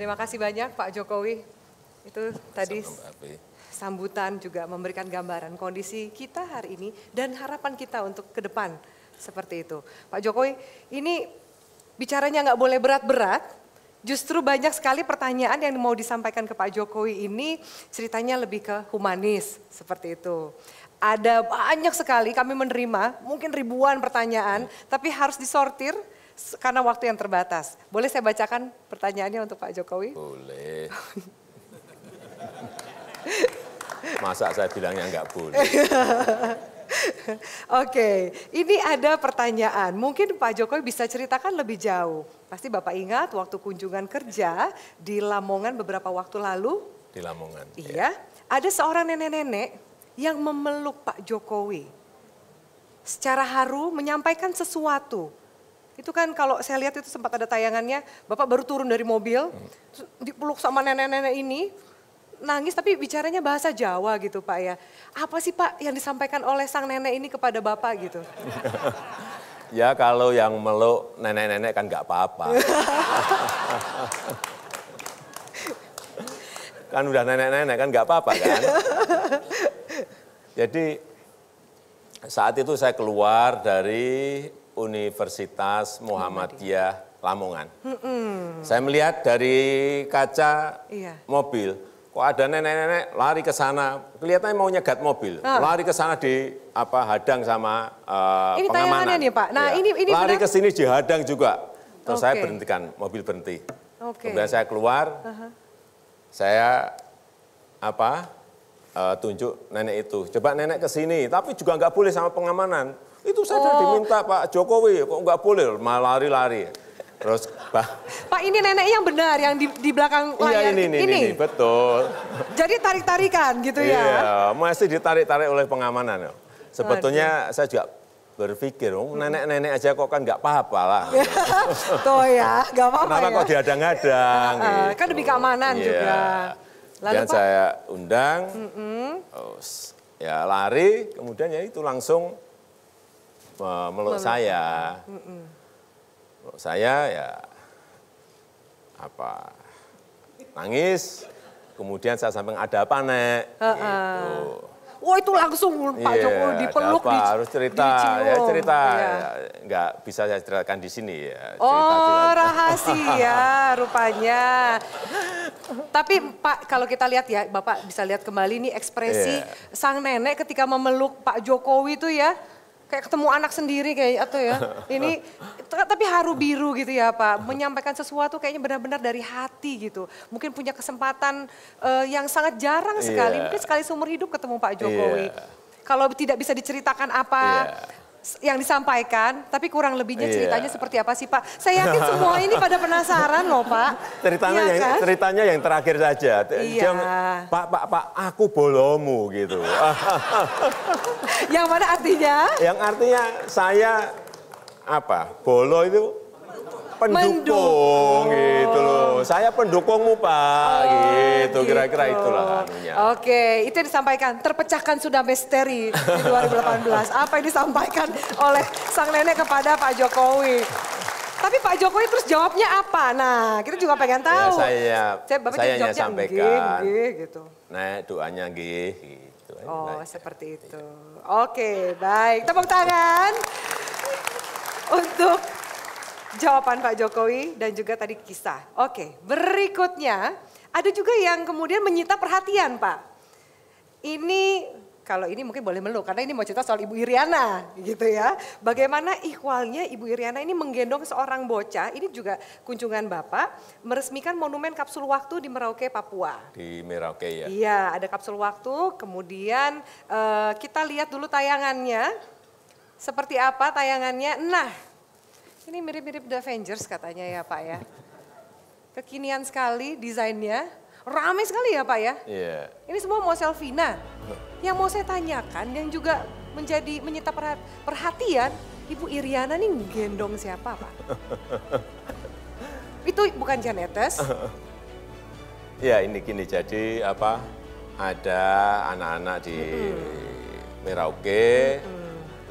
Terima kasih banyak Pak Jokowi. Itu tadi sambutan juga memberikan gambaran kondisi kita hari ini dan harapan kita untuk ke depan seperti itu. Pak Jokowi, ini bicaranya nggak boleh berat-berat, justru banyak sekali pertanyaan yang mau disampaikan ke Pak Jokowi ini ceritanya lebih ke humanis seperti itu. Ada banyak sekali kami menerima mungkin ribuan pertanyaan, hmm. tapi harus disortir karena waktu yang terbatas. Boleh saya bacakan pertanyaannya untuk Pak Jokowi? Boleh. Masa saya bilangnya enggak boleh. Oke, ini ada pertanyaan. Mungkin Pak Jokowi bisa ceritakan lebih jauh. Pasti Bapak ingat waktu kunjungan kerja di Lamongan beberapa waktu lalu. Di Lamongan. Ya. Iya, ya. ada seorang nenek-nenek yang memeluk Pak Jokowi. Secara haru menyampaikan sesuatu itu kan kalau saya lihat itu sempat ada tayangannya, Bapak baru turun dari mobil, hmm. dipeluk sama nenek-nenek ini, nangis tapi bicaranya bahasa Jawa gitu Pak ya. Apa sih Pak yang disampaikan oleh sang nenek ini kepada Bapak gitu? ya kalau yang meluk nenek-nenek kan nggak apa-apa. kan udah nenek-nenek kan nggak apa-apa kan. Jadi saat itu saya keluar dari Universitas Muhammadiyah Lamongan. Saya melihat dari kaca iya. mobil, kok ada nenek-nenek lari ke sana, kelihatannya mau nyegat mobil, ah. lari ke sana di apa hadang sama uh, ini pengamanan. Ini nih Pak. Nah ya. ini ini lari ke sini di hadang juga. Terus okay. saya berhentikan, mobil berhenti. Okay. Kemudian saya keluar, uh -huh. saya apa? Uh, tunjuk nenek itu. Coba nenek ke sini, tapi juga nggak boleh sama pengamanan. Itu saya oh. diminta Pak Jokowi, kok nggak boleh malah lari-lari. Terus Pak. Pak ini nenek yang benar yang di, di belakang iya, layar iya, ini, ini, ini. betul. Jadi tarik-tarikan gitu iya, ya. Iya, masih ditarik-tarik oleh pengamanan. Sebetulnya saya juga berpikir, oh, nenek-nenek aja kok kan nggak apa-apa lah. Tuh ya, nggak apa-apa Kenapa ya. kok diadang-adang kan gitu. Kan lebih keamanan iya. juga. Lalu, Dan Pak? saya undang, mm -mm. Oh, ya lari, kemudian ya itu langsung Eh, meluk Lalu. saya. Mm Meluk saya ya apa nangis, kemudian saya sampai ada apa nek? Uh -uh. Wah itu langsung Pak yeah, Jokowi dipeluk di harus cerita di ya cerita yeah. ya, nggak bisa saya ceritakan di sini ya cerita, oh cerita. rahasia rupanya tapi Pak kalau kita lihat ya Bapak bisa lihat kembali nih ekspresi yeah. sang nenek ketika memeluk Pak Jokowi itu ya kayak ketemu anak sendiri kayak atau ya. Ini tapi haru biru gitu ya Pak. Menyampaikan sesuatu kayaknya benar-benar dari hati gitu. Mungkin punya kesempatan uh, yang sangat jarang sekali. Yeah. Mungkin sekali seumur hidup ketemu Pak iya. Jokowi. Yeah. Kalau tidak bisa diceritakan apa, iya yang disampaikan, tapi kurang lebihnya iya. ceritanya seperti apa sih Pak? Saya yakin semua ini pada penasaran loh Pak. Ceritanya, iya yang, kan? ceritanya yang terakhir saja. Iya. Pak, Pak, Pak, aku bolomu gitu. yang mana artinya? Yang artinya saya apa? Bolo itu pendukung Mendung. gitu loh. Saya pendukungmu Pak, oh, gitu, gitu. kira-kira gitu. itulah anunya. Oke, itu yang disampaikan. Terpecahkan sudah misteri di 2018. Apa yang disampaikan oleh sang nenek kepada Pak Jokowi? Tapi Pak Jokowi terus jawabnya apa? Nah, kita juga pengen ya, tahu. Ya, saya, saya, Bapak saya hanya sampaikan. Gih, gih, gitu. Nah, doanya gih. Gitu. Oh, nah, seperti itu. Oke, baik. Tepuk tangan untuk jawaban Pak Jokowi dan juga tadi kisah. Oke, berikutnya ada juga yang kemudian menyita perhatian Pak. Ini kalau ini mungkin boleh meluk karena ini mau cerita soal Ibu Iriana gitu ya. Bagaimana ikhwalnya Ibu Iriana ini menggendong seorang bocah, ini juga kunjungan Bapak, meresmikan monumen kapsul waktu di Merauke, Papua. Di Merauke ya? Iya, ada kapsul waktu, kemudian uh, kita lihat dulu tayangannya. Seperti apa tayangannya? Nah, ini mirip-mirip The Avengers katanya ya Pak ya. Kekinian sekali desainnya. Rame sekali ya Pak ya. Iya. Ini semua mau selfie nah. Yang mau saya tanyakan yang juga menjadi menyita perhatian. Ibu Iriana nih gendong siapa Pak? Itu bukan Janetes. ya ini gini jadi apa ada anak-anak di Merauke. Mm -hmm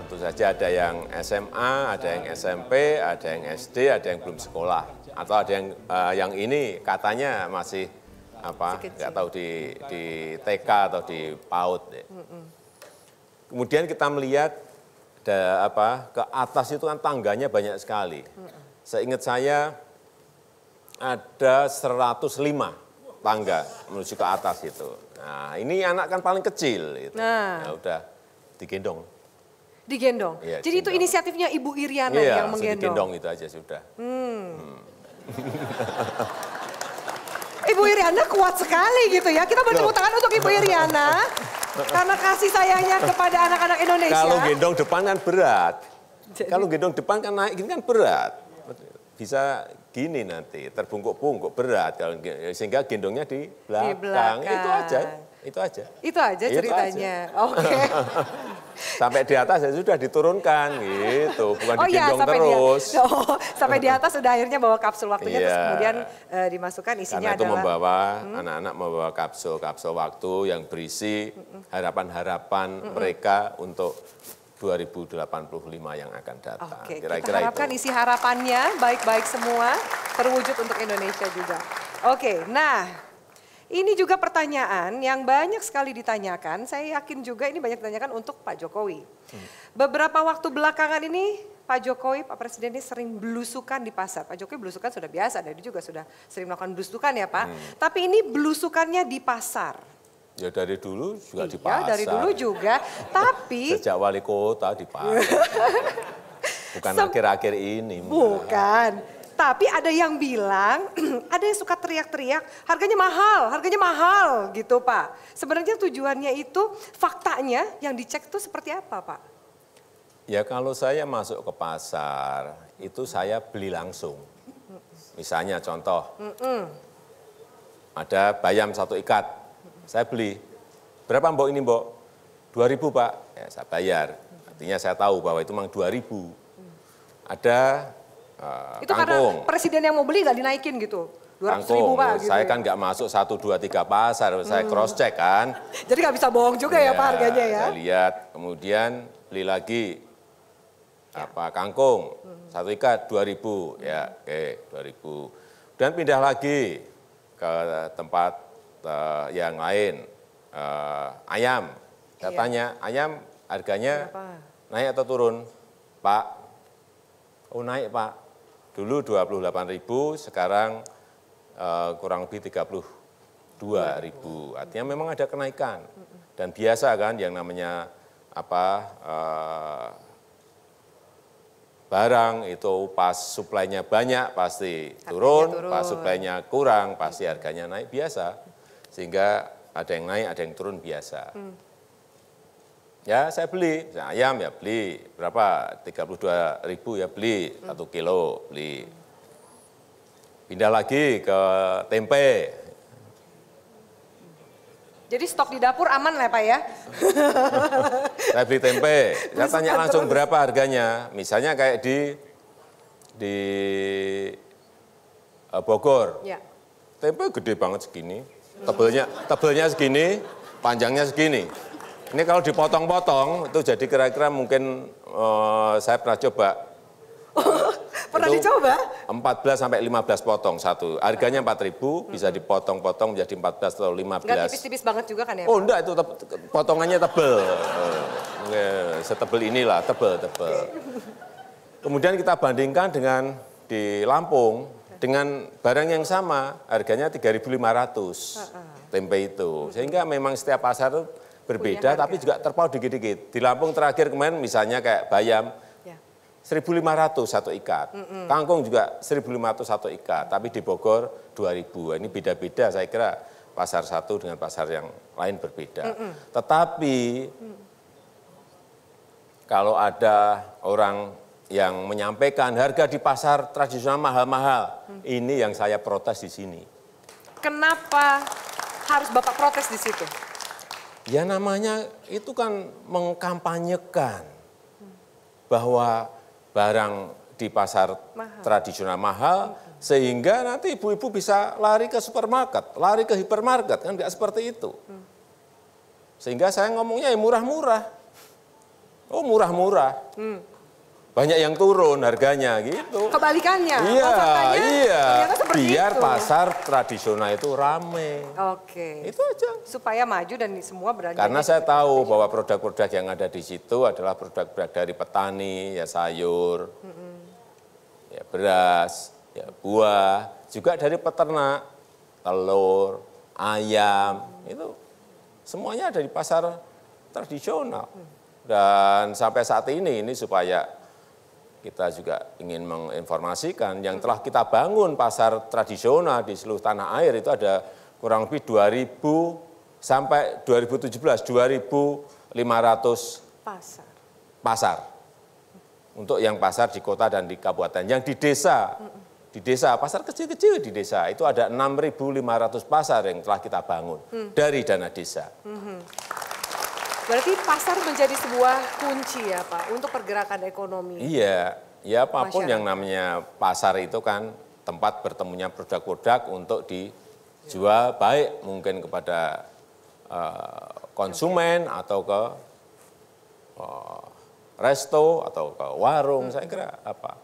Tentu saja ada yang SMA, ada yang SMP, ada yang SD, ada yang belum sekolah, atau ada yang uh, yang ini katanya masih apa nggak tahu di di TK atau di PAUD. Ya. Kemudian kita melihat ada apa ke atas itu kan tangganya banyak sekali. Seingat saya ada 105 tangga menuju ke atas itu. Nah, ini anak kan paling kecil itu. Nah, ya udah digendong. Digendong. Ya, Jadi gendong. itu inisiatifnya Ibu Iriana ya, yang menggendong. digendong itu aja sudah. Hmm. Ibu Iriana kuat sekali gitu ya. Kita bertemu tangan untuk Ibu Iriana karena kasih sayangnya kepada anak-anak Indonesia. Kalau gendong depan kan berat. Jadi... Kalau gendong depan kan naik gini kan berat. Bisa gini nanti, terbungkuk-bungkuk berat sehingga gendongnya di belakang. di belakang. Itu aja. Itu aja. Itu aja ceritanya. Oke. Okay. sampai di atas ya sudah diturunkan gitu, bukan oh, iya, digendong iya, sampai terus. Di, oh, sampai di atas sudah akhirnya bawa kapsul waktunya yeah. terus iya. kemudian e, dimasukkan isinya Karena itu adalah membawa hmm? anak-anak hmm? membawa kapsul-kapsul waktu yang berisi harapan-harapan hmm. mereka untuk 2085 yang akan datang. Oke, Kira -kira kita harapkan itu. isi harapannya baik-baik semua terwujud untuk Indonesia juga. Oke, nah ini juga pertanyaan yang banyak sekali ditanyakan. Saya yakin juga ini banyak ditanyakan untuk Pak Jokowi. Hmm. Beberapa waktu belakangan ini Pak Jokowi, Pak Presiden ini sering belusukan di pasar. Pak Jokowi belusukan sudah biasa, dari juga sudah sering melakukan belusukan ya Pak. Hmm. Tapi ini belusukannya di pasar. Ya dari dulu juga iya, di pasar. dari dulu juga, tapi... Sejak wali kota di pasar. Bukan akhir-akhir ini. Bukan. Tapi ada yang bilang, ada yang suka teriak-teriak, harganya mahal, harganya mahal gitu Pak. Sebenarnya tujuannya itu faktanya yang dicek itu seperti apa Pak? Ya kalau saya masuk ke pasar, itu saya beli langsung. Misalnya contoh, mm -mm. ada bayam satu ikat, saya beli. Berapa mbok ini mbok? 2000 pak, ya, saya bayar. Artinya saya tahu bahwa itu memang 2000. Ada uh, itu kangkung. karena presiden yang mau beli nggak dinaikin gitu. dua ribu pak. Gitu. Saya kan nggak masuk satu dua tiga pasar, hmm. saya cross check kan. Jadi nggak bisa bohong juga ya, ya pak iya, harganya ya. Saya lihat, kemudian beli lagi ya. apa kangkung hmm. satu ikat dua ribu hmm. ya oke dua ribu. Dan pindah lagi ke tempat uh, yang lain uh, ayam. Saya iya. tanya ayam harganya Kenapa? naik atau turun, Pak? Oh naik Pak. Dulu 28.000, sekarang uh, kurang lebih dua ribu Artinya memang ada kenaikan. Dan biasa kan yang namanya apa eh, barang itu pas suplainya banyak pasti turun, turun, pas suplainya kurang pasti harganya naik biasa. Sehingga ada yang naik, ada yang turun biasa. Hmm. Ya saya beli, misalnya ayam ya beli, berapa? 32 ribu ya beli, satu kilo beli. Pindah lagi ke tempe. Jadi stok di dapur aman lah Pak ya? saya beli tempe, saya tanya langsung berapa harganya. Misalnya kayak di di eh, Bogor. Ya. Tempe gede banget segini, tebelnya tebelnya segini, panjangnya segini. Ini kalau dipotong-potong itu jadi kira-kira mungkin uh, saya pernah coba. pernah dicoba? dicoba? 14 sampai 15 potong satu. Harganya 4000 hmm. bisa dipotong-potong menjadi 14 atau 15. Gak tipis-tipis banget juga kan ya? Oh enggak itu tep potongannya tebel. Eh, setebel inilah, tebel-tebel. Kemudian kita bandingkan dengan di Lampung dengan barang yang sama harganya 3.500 tempe itu. Sehingga memang setiap pasar itu berbeda tapi juga terpaut dikit-dikit. Di Lampung terakhir kemarin misalnya kayak bayam, 1.500 ya. satu ikat. Mm -mm. Kangkung juga 1.500 satu ikat, tapi di Bogor 2.000. Ini beda-beda saya kira pasar satu dengan pasar yang lain berbeda. Mm -mm. Tetapi kalau ada orang yang menyampaikan harga di pasar tradisional mahal-mahal, mm. ini yang saya protes di sini. Kenapa harus Bapak protes di situ? Ya namanya itu kan mengkampanyekan bahwa barang di pasar mahal. tradisional mahal sehingga nanti ibu-ibu bisa lari ke supermarket, lari ke hipermarket kan tidak seperti itu. Sehingga saya ngomongnya ya murah-murah. Oh murah-murah. Hmm banyak yang turun harganya gitu. Kebalikannya. Oh, iya, iya. Biar itu. pasar tradisional itu rame. Oke. Itu aja. Supaya maju dan semua berani. Karena saya tahu bahwa produk-produk yang ada di situ adalah produk-produk dari petani, ya sayur, mm -hmm. ya beras, ya buah, juga dari peternak, telur, ayam, mm. itu semuanya ada di pasar tradisional. Mm. Dan sampai saat ini ini supaya kita juga ingin menginformasikan yang telah kita bangun pasar tradisional di seluruh tanah air itu ada kurang lebih 2000 sampai 2017 2500 pasar. Pasar. Untuk yang pasar di kota dan di kabupaten, yang di desa. Di desa, pasar kecil-kecil di desa itu ada 6.500 pasar yang telah kita bangun hmm. dari dana desa. Hmm. Berarti pasar menjadi sebuah kunci ya Pak untuk pergerakan ekonomi. Iya, ya apapun Masyarakat. yang namanya pasar itu kan tempat bertemunya produk-produk untuk dijual ya. baik mungkin kepada uh, konsumen okay. atau ke uh, resto atau ke warung. Hmm. Saya kira apa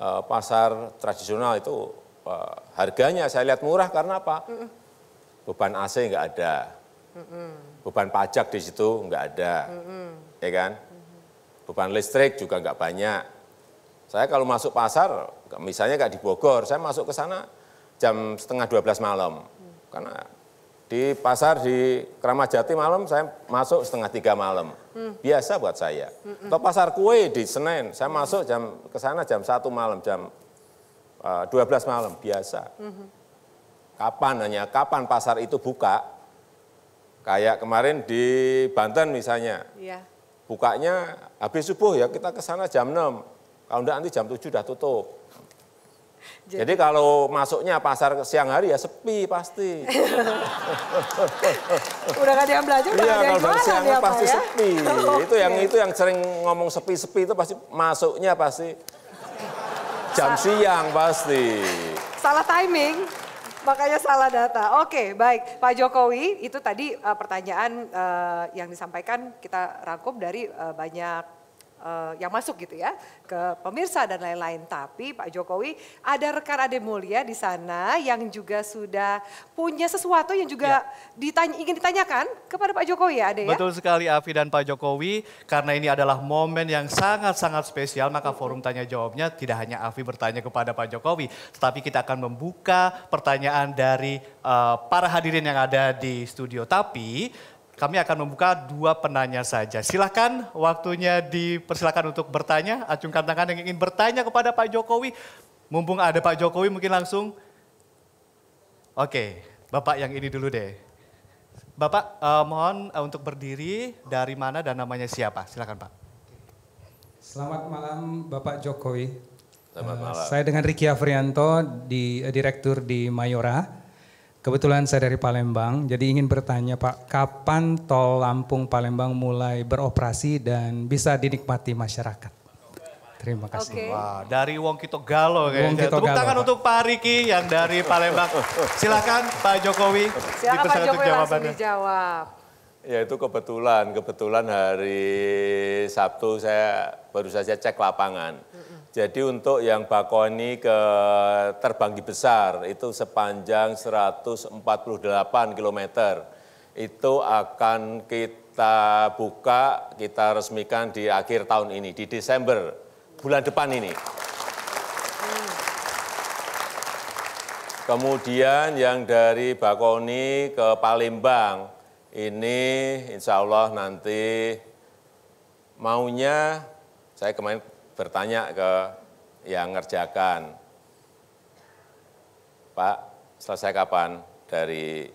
uh, pasar tradisional itu uh, harganya saya lihat murah karena apa? Hmm. Beban AC nggak ada. Hmm. Beban pajak di situ enggak ada, mm-hmm. ya kan? Beban listrik juga enggak banyak. Saya kalau masuk pasar, misalnya enggak di Bogor, saya masuk ke sana jam setengah 12 malam. Mm. Karena di pasar di Keramat Jati malam saya masuk setengah tiga malam. Hmm. Biasa buat saya. Hmm. Atau pasar kue di Senen, saya hmm. masuk jam ke sana jam satu malam, jam uh, eh, 12 malam, biasa. Hmm. Kapan hanya kapan pasar itu buka, Kayak kemarin di Banten misalnya, ya. bukanya habis subuh ya kita ke sana jam 6, kalau enggak nanti jam 7 sudah tutup. Jadi, Jadi kalau masuknya pasar siang hari ya sepi pasti. udah gak ada yang belanja, udah iya, ada ya, pasti ya? sepi. Oh, itu yang yang itu yang sering ngomong sepi-sepi itu pasti masuknya pasti eh, jam Salah. siang pasti. Salah timing. Makanya salah data. Oke, baik. Pak Jokowi, itu tadi uh, pertanyaan uh, yang disampaikan kita rangkum dari uh, banyak uh, yang masuk gitu ya ke pemirsa dan lain-lain. Tapi Pak Jokowi ada rekan Ade Mulia di sana yang juga sudah punya sesuatu yang juga ya. ditanya, ingin ditanyakan kepada Pak Jokowi ya Ade ya. Betul sekali Avi dan Pak Jokowi karena ini adalah momen yang sangat-sangat spesial maka forum tanya jawabnya tidak hanya Avi bertanya kepada Pak Jokowi tetapi kita akan membuka pertanyaan dari uh, para hadirin yang ada di studio. Tapi kami akan membuka dua penanya saja. Silahkan waktunya dipersilakan untuk bertanya. Acungkan tangan yang ingin bertanya kepada Pak Jokowi. Mumpung ada Pak Jokowi mungkin langsung. Oke, Bapak yang ini dulu deh. Bapak eh, mohon eh, untuk berdiri dari mana dan namanya siapa? Silakan Pak. Selamat malam Bapak Jokowi. Selamat eh, malam. Uh, saya dengan Riki Afrianto, di, uh, Direktur di Mayora. Kebetulan saya dari Palembang, jadi ingin bertanya Pak, kapan tol Lampung Palembang mulai beroperasi dan bisa dinikmati masyarakat? Terima kasih. Okay. Wah, dari Wong Kito Galo kayaknya. Kito Tepuk tangan Pak. untuk Pak Riki yang dari Palembang. Silakan Pak Jokowi. Silakan Pak Jokowi jawabannya. langsung dijawab. Ya itu kebetulan, kebetulan hari Sabtu saya baru saja cek lapangan. Hmm jadi untuk yang Bakoni ke terbang di Besar itu sepanjang 148 km. Itu akan kita buka, kita resmikan di akhir tahun ini, di Desember, bulan depan ini. Kemudian yang dari Bakoni ke Palembang, ini insya Allah nanti maunya, saya kemarin bertanya ke yang ngerjakan, Pak, selesai kapan dari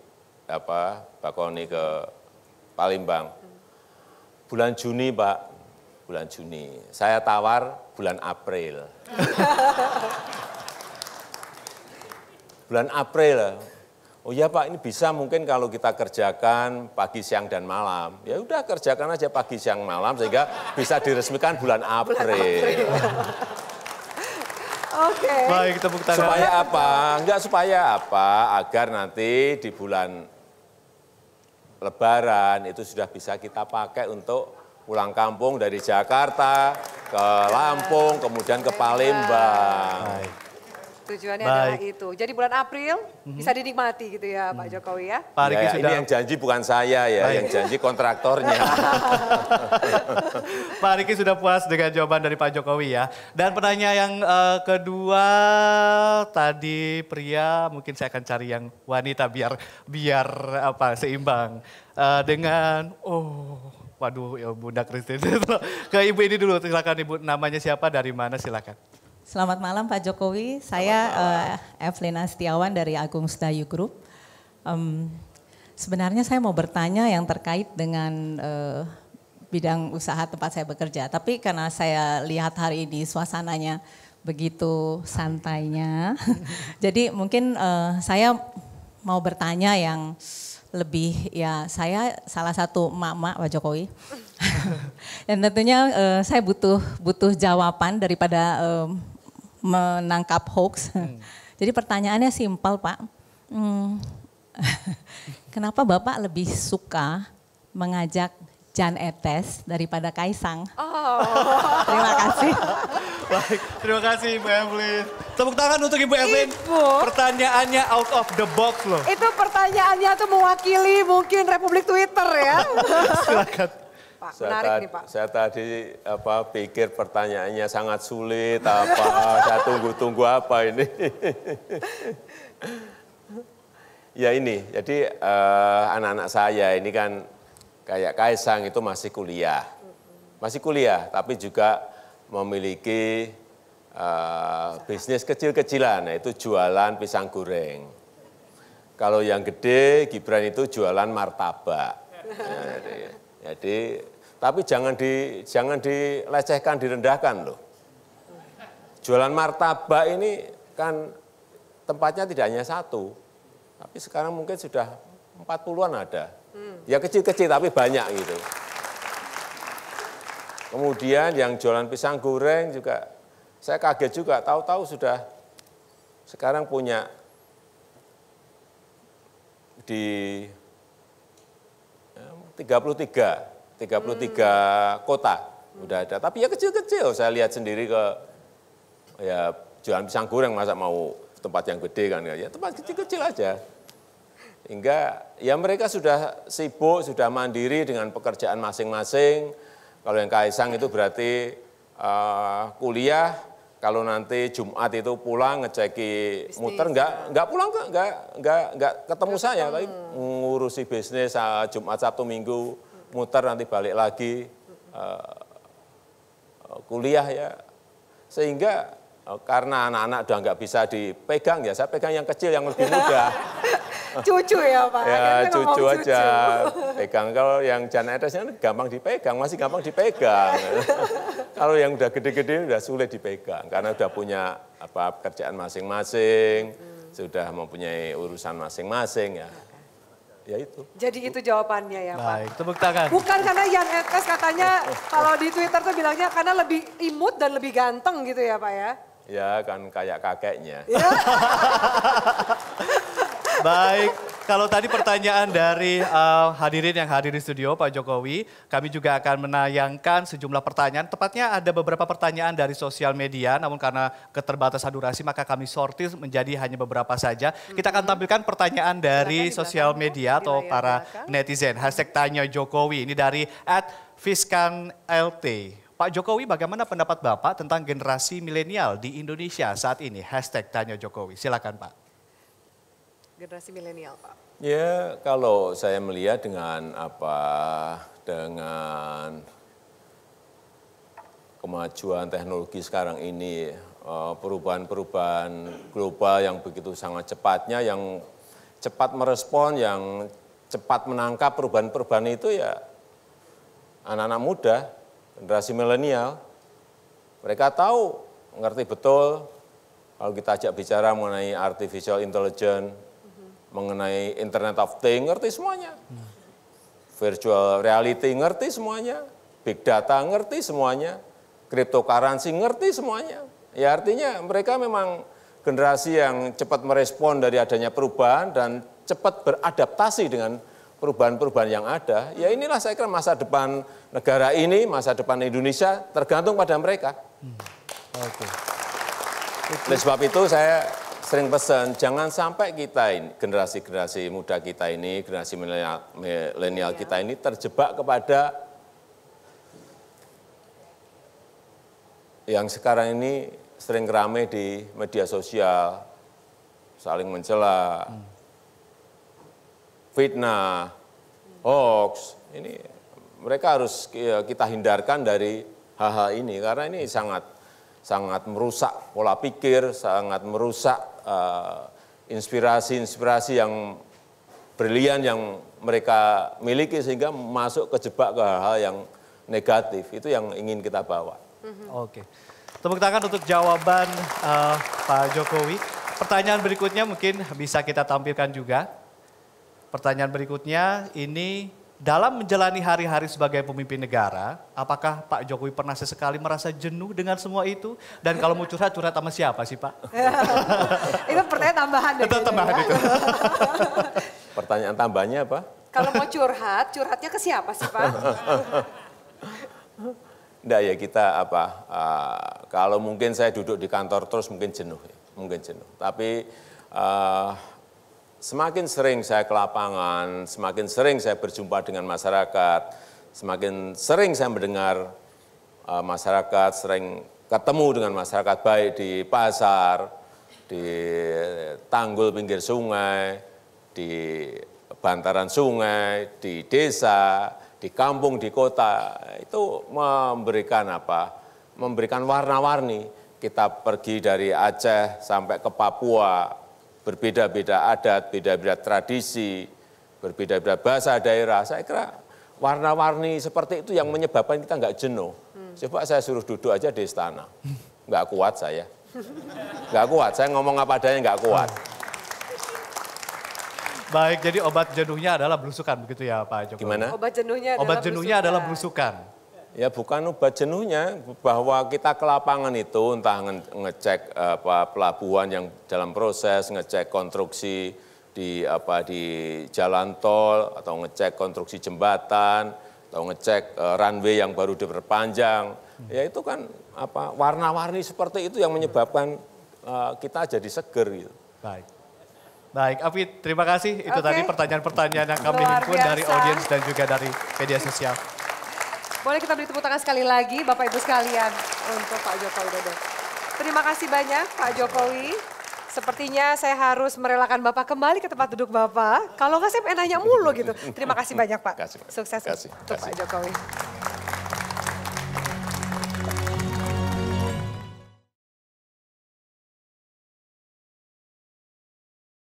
apa Bakoni ke Palembang? Bulan Juni, Pak. Bulan Juni. Saya tawar bulan April. bulan April, Oh ya Pak, ini bisa mungkin kalau kita kerjakan pagi, siang, dan malam. Ya udah kerjakan aja pagi, siang, malam sehingga bisa diresmikan bulan April. Oke. Okay. Baik, tepuk tangan. Supaya apa? Enggak supaya apa? Agar nanti di bulan Lebaran itu sudah bisa kita pakai untuk pulang kampung dari Jakarta ke Lampung, kemudian ke Palembang. Baik. Tujuannya Baik. adalah itu. Jadi bulan April mm-hmm. bisa dinikmati gitu ya Pak mhm. Jokowi ya. Pak Riki ya, sudah... Ini yang janji bukan saya ya, Baik. yang janji kontraktornya. Pak Riki sudah puas dengan jawaban dari Pak Jokowi ya. Dan pertanyaan yang uh, kedua tadi pria, mungkin saya akan cari yang wanita biar biar apa seimbang uh, dengan oh waduh ya Bunda Christine. Ke Ibu ini dulu silakan Ibu namanya siapa dari mana silakan. Selamat malam Pak Jokowi. Saya uh, Evelina Setiawan dari Agung Sedayu Group. Um, sebenarnya saya mau bertanya yang terkait dengan uh, bidang usaha tempat saya bekerja. Tapi karena saya lihat hari ini suasananya begitu santainya, jadi mungkin uh, saya mau bertanya yang lebih ya saya salah satu emak-emak Pak Jokowi. Dan tentunya uh, saya butuh butuh jawaban daripada uh, menangkap hoax. Hmm. Jadi pertanyaannya simpel Pak, hmm, kenapa Bapak lebih suka mengajak Jan Etes daripada Kaisang. Oh. terima kasih. Baik, terima kasih Ibu Evelyn. Tepuk tangan untuk Ibu Evelyn. Ibu. Pertanyaannya out of the box loh. Itu pertanyaannya tuh mewakili mungkin Republik Twitter ya. Silakan. Pak. Saya Menarik nih Pak. Saya tadi apa pikir pertanyaannya sangat sulit apa, saya tunggu-tunggu apa ini. ya ini, jadi eh, anak-anak uh, saya ini kan kayak Kaisang itu masih kuliah. Masih kuliah, tapi juga memiliki uh, bisnis kecil-kecilan, yaitu nah jualan pisang goreng. Kalau yang gede, Gibran itu jualan martabak. Nah, jadi, jadi tapi jangan di jangan dilecehkan, direndahkan loh. Jualan martabak ini kan tempatnya tidak hanya satu, tapi sekarang mungkin sudah empat puluhan ada. Hmm. Ya kecil-kecil tapi banyak gitu. Kemudian yang jualan pisang goreng juga, saya kaget juga, tahu-tahu sudah sekarang punya di 33 ya, 33 kota udah ada. Tapi ya kecil-kecil, saya lihat sendiri ke ya jualan pisang goreng masa mau tempat yang gede kan ya, ya tempat kecil-kecil aja hingga ya mereka sudah sibuk sudah mandiri dengan pekerjaan masing-masing kalau yang kaisang itu berarti uh, kuliah kalau nanti Jumat itu pulang ngeceki bisnis, muter nggak ya. enggak pulang kok nggak nggak ketemu saya tapi ngurusi bisnis eh, Jumat satu Minggu muter nanti balik lagi eh, kuliah ya. Sehingga eh, karena anak-anak udah nggak bisa dipegang ya, saya pegang yang kecil yang lebih muda. cucu ya Pak? Ya cucu, cucu aja, pegang. Kalau yang jangan Edesnya gampang dipegang, masih gampang dipegang. Kalau yang udah gede-gede udah sulit dipegang, karena udah punya apa pekerjaan masing-masing, hmm. sudah mempunyai urusan masing-masing ya ya itu. Jadi itu jawabannya ya Pak. Baik, tepuk tangan. Bukan karena Yan Etes katanya kalau di Twitter tuh bilangnya karena lebih imut dan lebih ganteng gitu ya Pak ya. Ya kan kayak kakeknya. Iya. Baik kalau tadi pertanyaan dari uh, hadirin yang hadir di studio Pak Jokowi, kami juga akan menayangkan sejumlah pertanyaan. Tepatnya ada beberapa pertanyaan dari sosial media, namun karena keterbatasan durasi maka kami sortir menjadi hanya beberapa saja. Kita akan tampilkan pertanyaan dari sosial media atau para netizen. Hashtag tanya Jokowi ini dari at LT. Pak Jokowi, bagaimana pendapat Bapak tentang generasi milenial di Indonesia saat ini? Hashtag tanya Jokowi. Silakan Pak generasi milenial, Pak? Ya, kalau saya melihat dengan apa dengan kemajuan teknologi sekarang ini, eh, perubahan-perubahan global yang begitu sangat cepatnya, yang cepat merespon, yang cepat menangkap perubahan-perubahan itu ya anak-anak muda, generasi milenial. Mereka tahu, ngerti betul, kalau kita ajak bicara mengenai artificial intelligence, mengenai Internet of Things, ngerti semuanya. Virtual reality ngerti semuanya, big data ngerti semuanya, cryptocurrency ngerti semuanya. Ya artinya mereka memang generasi yang cepat merespon dari adanya perubahan dan cepat beradaptasi dengan perubahan-perubahan yang ada. Ya inilah saya kira masa depan negara ini, masa depan Indonesia tergantung pada mereka. Hmm. Oke. Okay. Oleh sebab itu saya sering pesan, jangan sampai kita ini, generasi-generasi muda kita ini, generasi milenial iya. kita ini terjebak kepada yang sekarang ini sering rame di media sosial, saling mencela, hmm. fitnah, hoax. Ini mereka harus eh, kita hindarkan dari hal-hal ini karena ini sangat sangat merusak pola pikir, sangat merusak Eh, inspirasi-inspirasi yang brilian yang mereka miliki sehingga masuk kejebak ke hal-hal yang negatif. Itu yang ingin kita bawa. Mm-hmm. Oke. Tepuk tangan untuk jawaban uh, Pak Jokowi. Pertanyaan berikutnya mungkin bisa kita tampilkan juga. Pertanyaan berikutnya ini dalam menjalani hari-hari sebagai pemimpin negara, apakah Pak Jokowi pernah sesekali merasa jenuh dengan semua itu? Dan kalau mau curhat, curhat sama siapa sih Pak? itu pertanyaan tambahan. Itu tambahan itu. pertanyaan tambahannya apa? Kalau mau curhat, curhatnya ke siapa sih Pak? Enggak ya kita apa, uh, kalau mungkin saya duduk di kantor terus mungkin jenuh, ya. mungkin jenuh. Tapi uh, semakin sering saya ke lapangan, semakin sering saya berjumpa dengan masyarakat, semakin sering saya mendengar eh, masyarakat, sering ketemu dengan masyarakat baik di pasar, di tanggul pinggir sungai, di bantaran sungai, di desa, di kampung, di kota, itu memberikan apa? Memberikan warna-warni. Kita pergi dari Aceh sampai ke Papua, berbeda-beda adat, beda-beda tradisi, berbeda-beda bahasa daerah. Saya kira warna-warni seperti itu yang menyebabkan kita nggak jenuh. Hmm. Coba saya suruh duduk aja di istana. Nggak kuat saya. Nggak kuat, saya ngomong apa adanya nggak kuat. Baik, jadi obat jenuhnya adalah belusukan begitu ya Pak Jokowi? Gimana? Obat jenuhnya adalah Obat jenuhnya belusukan. adalah belusukan ya bukan obat jenuhnya bahwa kita ke lapangan itu entah ngecek apa pelabuhan yang dalam proses, ngecek konstruksi di apa di jalan tol atau ngecek konstruksi jembatan atau ngecek e, runway yang baru diperpanjang. Hmm. Ya itu kan apa warna-warni seperti itu yang menyebabkan uh, kita jadi seger gitu. Baik. Baik, Afi, terima kasih. Itu okay. tadi pertanyaan-pertanyaan yang kami himpun dari audiens dan juga dari media sosial. Boleh kita beri tepuk tangan sekali lagi Bapak Ibu sekalian untuk Pak Jokowi. Dodo. Terima kasih banyak Pak Jokowi. Sepertinya saya harus merelakan Bapak kembali ke tempat duduk Bapak. Kalau nggak saya pengen mulu gitu. Terima kasih banyak Pak. Kasih, Sukses kasih, untuk kasih. Pak Jokowi.